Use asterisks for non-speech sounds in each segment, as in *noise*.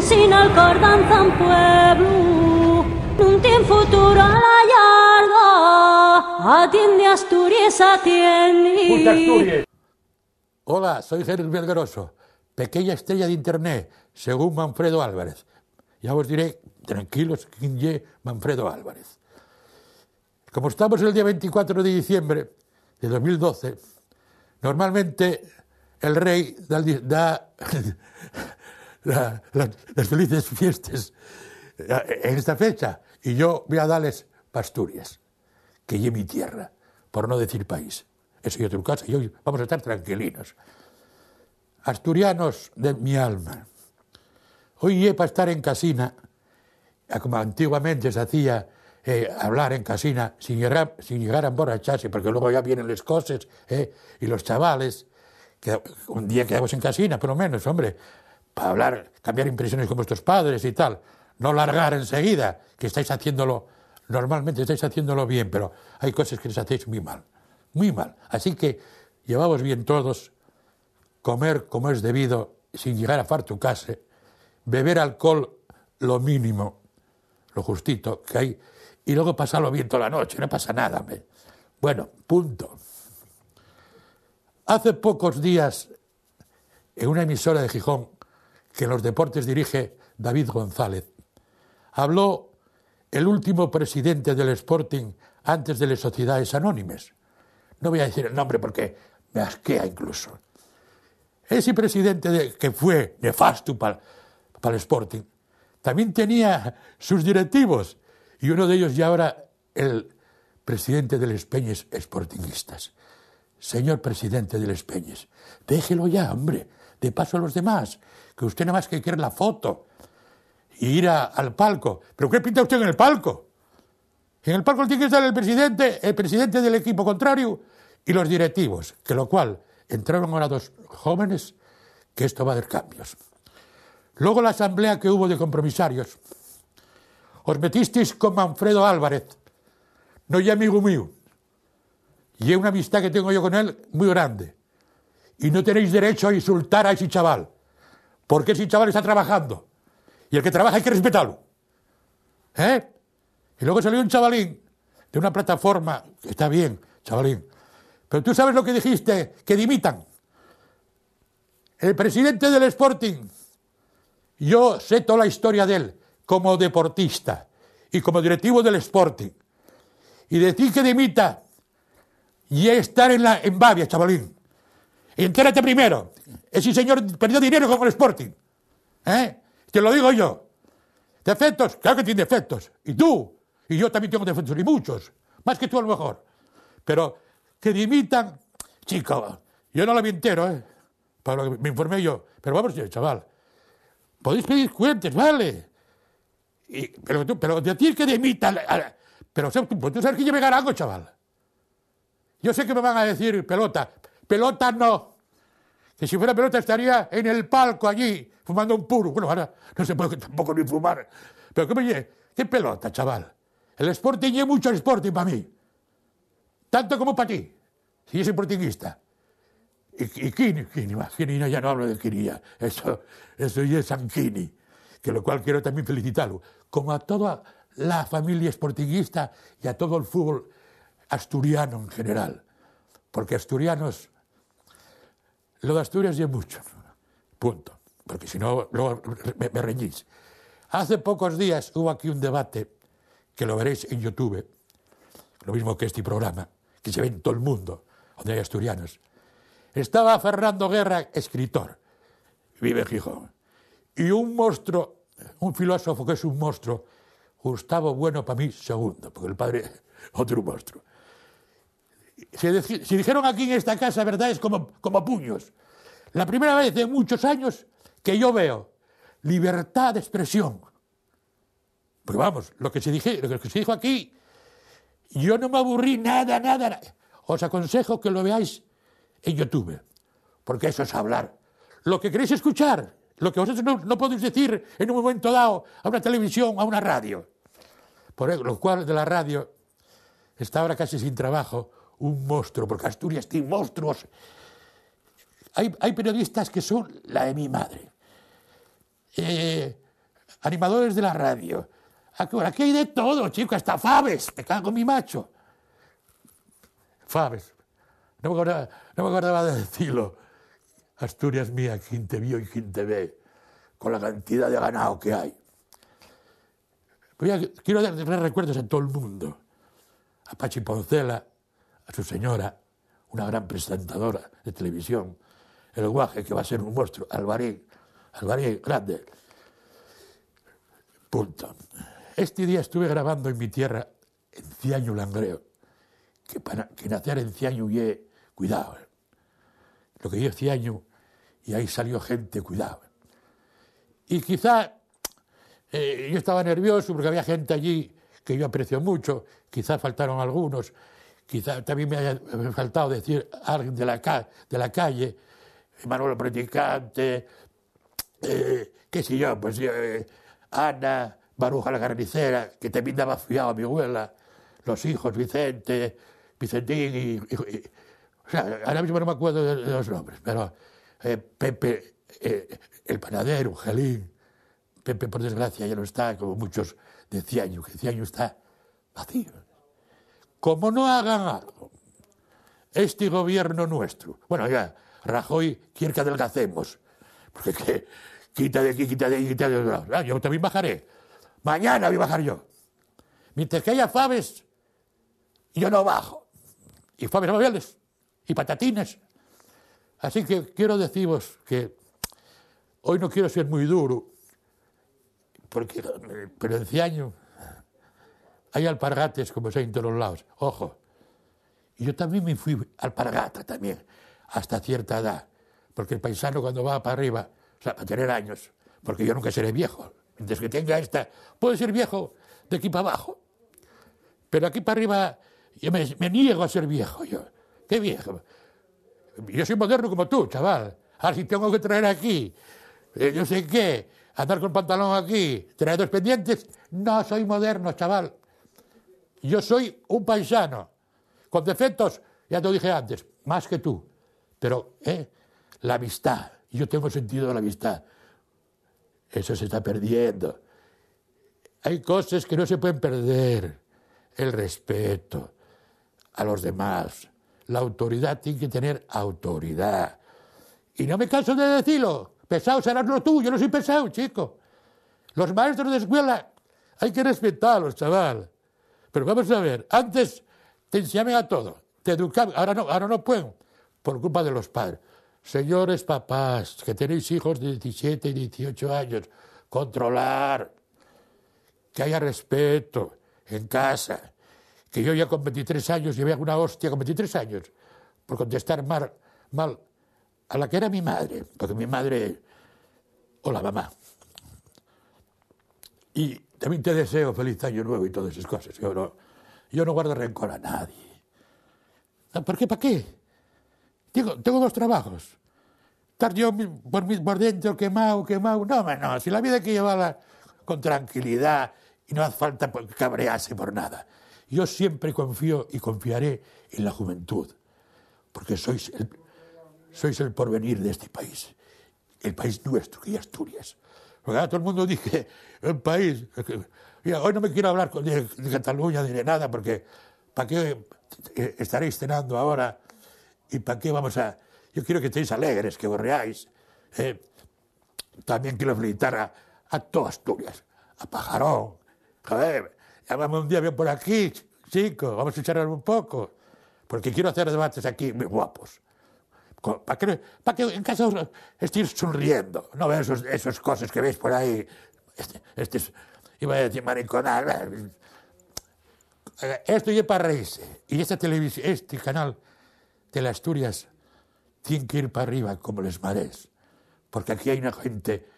sin un pueblo, un futuro a la atiende Asturias, Hola, soy Jesús Belgaroso, pequeña estrella de Internet, según Manfredo Álvarez. Ya os diré, tranquilos, quien Manfredo Álvarez. Como estamos el día 24 de diciembre de 2012, normalmente el rey da *laughs* las felices fiestas eh, en esta fecha y yo voy a darles Pasturias, que lleve mi tierra, por no decir país. Eso yo otro caso... y hoy vamos a estar tranquilinos. Asturianos de mi alma, hoy he para estar en casina, como antiguamente se hacía eh, hablar en casina sin llegar, sin llegar a emborracharse, porque luego ya vienen los coses eh, y los chavales, que un día quedamos en casina, por lo menos, hombre, hablar, cambiar impresiones con vuestros padres y tal. No largar enseguida, que estáis haciéndolo, normalmente estáis haciéndolo bien, pero hay cosas que les hacéis muy mal, muy mal. Así que llevamos bien todos, comer como es debido, sin llegar a tu casa, beber alcohol lo mínimo, lo justito que hay, y luego pasarlo bien toda la noche, no pasa nada. Me. Bueno, punto. Hace pocos días, en una emisora de Gijón, que en los deportes dirige David González. Habló el último presidente del Sporting antes de las sociedades anónimas. No voy a decir el nombre porque me asquea incluso. Ese presidente que fue nefasto para el Sporting también tenía sus directivos y uno de ellos ya ahora el presidente de los Peñes Sportingistas. Señor presidente de los Peñes, déjelo ya, hombre de paso a los demás, que usted nada más que quiere la foto y ir al palco. ¿Pero qué pinta usted en el palco? En el palco tiene que estar el presidente, el presidente del equipo contrario y los directivos, que lo cual entraron ahora dos jóvenes que esto va a dar cambios. Luego la asamblea que hubo de compromisarios. Os metisteis con Manfredo Álvarez, no ya amigo mío, y es una amistad que tengo yo con él muy grande y no tenéis derecho a insultar a ese chaval, porque ese chaval está trabajando. Y el que trabaja hay que respetarlo. ¿Eh? Y luego salió un chavalín de una plataforma, está bien, chavalín, pero tú sabes lo que dijiste, que dimitan. El presidente del Sporting, yo sé toda la historia de él como deportista y como directivo del Sporting. Y decir que dimita y estar en, la, en Bavia, chavalín. Entérate primero. Ese señor perdió dinero con el Sporting. ¿Eh? Te lo digo yo. ¿Defectos? Claro que tiene defectos. Y tú. Y yo también tengo defectos. Y muchos. Más que tú a lo mejor. Pero que dimitan... Chico, yo no lo vi entero, ¿eh? Para lo que me informé yo. Pero vamos, chaval. Podéis pedir cuentas, ¿vale? pero, tú, pero decir que dimitan. Pero pues tú, sabes que yo me algo, chaval. Yo sé que me van a decir pelota, Pelota no. Que si fuera pelota estaría en el palco allí, fumando un puro. Bueno, ahora no se puede tampoco ni fumar. Pero ¿qué, me ¿Qué pelota, chaval? El Sporting es mucho el Sporting para mí. Tanto como para ti. Si es sportingista. Y, y Kini, Kini, ya no hablo de Kini Eso, eso ya es San Kini. Que lo cual quiero también felicitarlo. Como a toda la familia sportinguista y a todo el fútbol asturiano en general. Porque asturianos lo de Asturias ya es mucho. Punto. Porque si no, luego me, reñís. Hace pocos días hubo aquí un debate, que lo veréis en YouTube, lo mismo que este programa, que se ve en todo el mundo, donde hay asturianos. Estaba Fernando Guerra, escritor, vive en Gijón, y un monstruo, un filósofo que es un monstruo, Gustavo Bueno para mí, segundo, porque el padre, *laughs* otro monstruo se, dijeron aquí en esta casa verdades como, como puños. La primera vez en muchos años que yo veo libertad de expresión. Porque vamos, lo que se, dije, lo que se dijo aquí, yo no me aburrí nada, nada. Os aconsejo que lo veáis en YouTube, porque eso es hablar. Lo que queréis escuchar, lo que vosotros no, podéis decir en un momento dado a una televisión, a una radio. Por lo cual de la radio está ahora casi sin trabajo, un monstruo, porque Asturias tiene monstruos. Hay, periodistas que son la de mi madre, eh, animadores de la radio. Aquí hay de todo, chicos. hasta Fabes, me cago mi macho. Fabes, no me acordaba, de decirlo. Asturias mía, quien te vio y quien te ve, con la cantidad de ganado que hay. quiero dar recuerdos a todo el mundo. A Pachi Poncela, a su señora, una gran presentadora de televisión, el guaje que va a ser un monstruo, Alvarín, Alvarín grande. Punto. Este día estuve grabando en mi tierra, en Ciaño Langreo, que para que nacer en Ciaño y cuidado. Lo que yo Ciaño y ahí salió gente, cuidado. Y quizá eh, yo estaba nervioso porque había gente allí que yo aprecio mucho, quizá faltaron algunos, quizá también me haya faltado decir alguien de la, de la calle, Manuel Predicante, eh, qué sé yo, pues eh, Ana, Baruja la carnicera, que también daba fiado a mi abuela, los hijos, Vicente, Vicentín y, o sea, ahora mismo no me acuerdo de, los nombres, pero eh, Pepe, el panadero, Gelín, Pepe por desgracia ya no está, como muchos decían que decían años está vacío como no hagan algo, este gobierno nuestro, bueno, ya, Rajoy quiere que adelgacemos, porque quita de aquí, quita de aquí, quita de ah, Yo también bajaré. Mañana voy a bajar yo. Mientras que haya faves, yo no bajo. Y faves y patatines. Así que quiero deciros que hoy no quiero ser muy duro, porque, eh, pero en hay alpargates, como se en todos lados, ojo. Y yo también me fui alpargata también, hasta cierta edad. Porque el paisano cuando va para arriba, o sea, para tener años, porque yo nunca seré viejo. Mientras que tenga esta, puede ser viejo de aquí para abajo. Pero aquí para arriba, yo me, niego a ser viejo yo. ¿Qué viejo? Yo soy moderno como tú, chaval. Así si tengo que traer aquí, eh, yo sé qué, andar con pantalón aquí, traer dos pendientes. No, soy moderno, chaval. Yo soy un paisano, con defectos, ya te lo dije antes, más que tú. Pero ¿eh? la amistad, yo tengo sentido de la amistad. Eso se está perdiendo. Hay cosas que no se pueden perder. El respeto a los demás. La autoridad tiene que tener autoridad. Y no me canso de decirlo. Pesado serás tú, yo no soy pesado, chico. Los maestros de escuela hay que respetarlos, chaval. Pero vamos a ver, antes te enseñaban a todo, te educaban, ahora no, ahora no puedo, por culpa de los padres. Señores papás, que tenéis hijos de 17 y 18 años, controlar, que haya respeto en casa. Que yo ya con 23 años llevé una hostia con 23 años por contestar mal, mal a la que era mi madre, porque mi madre o la mamá. Y también te deseo feliz año nuevo y todas esas cosas. Yo no, yo no guardo rencor a nadie. ¿Por qué? ¿Para qué? tengo dos trabajos. Estar yo por, dentro quemado, quemado. No, no, si la vida hay que llevarla con tranquilidad y no hace falta cabrearse por nada. Yo siempre confío y confiaré en la juventud, porque sois el, sois el porvenir de este país, el país nuestro, que Asturias. Porque ah, todo el mundo dice, el eh, país, hoy no me quiero hablar de, Cataluña ni de nada, porque ¿para qué eh, estaréis cenando ahora? ¿Y para qué vamos a...? Yo quiero que estéis alegres, que borreáis. Eh, también quiero felicitar a, a todas Asturias, a Pajarón. Joder, llámame un día bien por aquí, chicos, vamos a charlar un poco. Porque quiero hacer debates aquí muy guapos. ¿Para qué, para que en casa estéis sonriendo? No esos esas cosas que veis por ahí. Este, este iba a decir mariconada. Eh, eh, esto ya para reírse. Y esta este canal de las Asturias tiene que ir para arriba como les mares. Porque aquí hay una gente.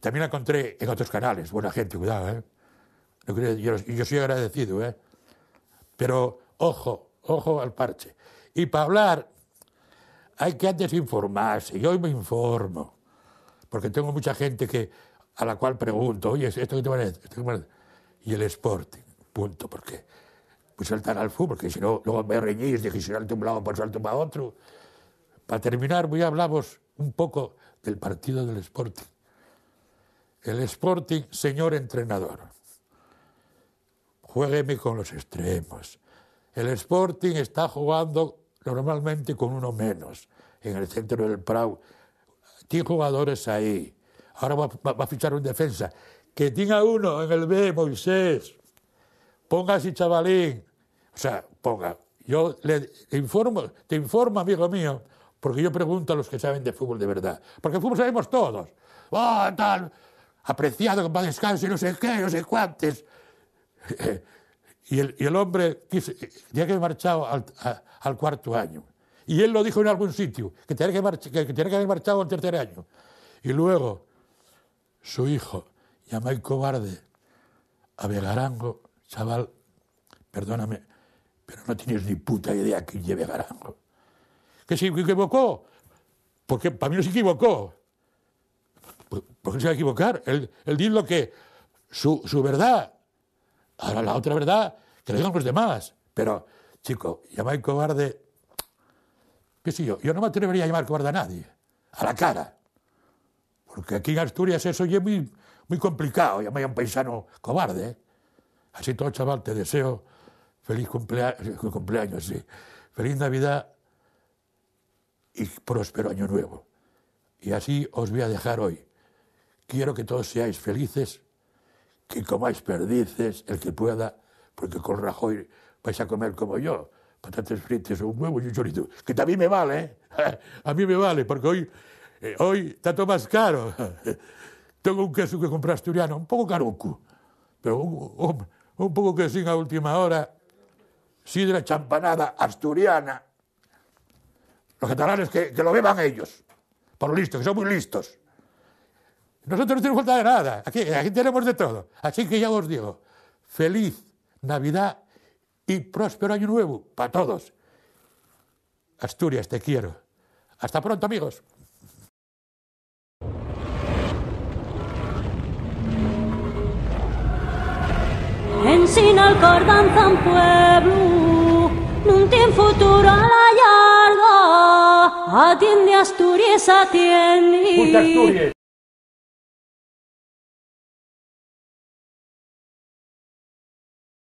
También la encontré en otros canales, buena gente, cuidado, ¿eh? Yo, yo soy agradecido, ¿eh? Pero ojo, ojo al parche. Y para hablar hay que antes informarse. Yo hoy me informo, porque tengo mucha gente que, a la cual pregunto, oye, ¿esto qué te parece? ¿Esto qué Y el Sporting, punto, porque pues saltar al fútbol, porque si no, luego me reñís, dije, si salto un lado, pues salto para otro. Para terminar, a hablamos un poco del partido del Sporting. El Sporting, señor entrenador, juegueme con los extremos. El Sporting está jugando normalmente con uno menos, en el centro del Prado. Tiene jugadores ahí. Ahora va, a fichar un defensa. Que tenga uno en el B, Moisés. Ponga así, chavalín. O sea, ponga. Yo le informo, te informo, amigo mío, porque yo pregunto a los que saben de fútbol de verdad. Porque fútbol sabemos todos. Ah, tal! Apreciado, que va descanso y no sé qué, no sé cuántos. Y el, hombre dice, tenía que haber marchado al, cuarto año. Y él lo dijo en algún sitio, que tenía que, haber marchado al tercer año. Y luego su hijo, llamado cobarde, a Vegarango, chaval, perdóname, pero no tienes ni puta idea que lleve Garango. Que se equivocó, porque para mí no se equivocó. Pues, ¿Por qué se va a equivocar? Él, él dice lo que, su verdad, Ahora la otra verdad, que le digan los demás. Pero, chico, llamar cobarde, qué sé yo, yo no me atrevería a llamar cobarde a nadie, a la cara. Porque aquí en Asturias eso ya es muy, muy complicado, llamar a un paisano cobarde. ¿eh? Así todo, chaval, te deseo feliz *laughs* cumpleaños, sí. Feliz Navidad y próspero año nuevo. Y así os voy a dejar hoy. Quiero que todos seáis felices que comáis perdices el que pueda, porque con Rajoy vais a comer como yo, patatas fritas o un huevo y un chorizo, que también me vale, eh? *laughs* a mí me vale, porque hoy, eh, hoy tanto más caro. *laughs* Tengo un queso que compré asturiano, un poco caroco, pero un, un, un poco que sin a última hora, sidra champanada asturiana, los catalanes que, que lo beban ellos, por listos, que son muy listos. Nosotros no tenemos falta de nada, aquí, aquí tenemos de todo. Así que ya os digo, feliz Navidad y próspero año nuevo para todos. Asturias, te quiero. Hasta pronto, amigos. En un pueblo, un futuro a la yarda, atiende Asturias, atiende. Puta Asturias.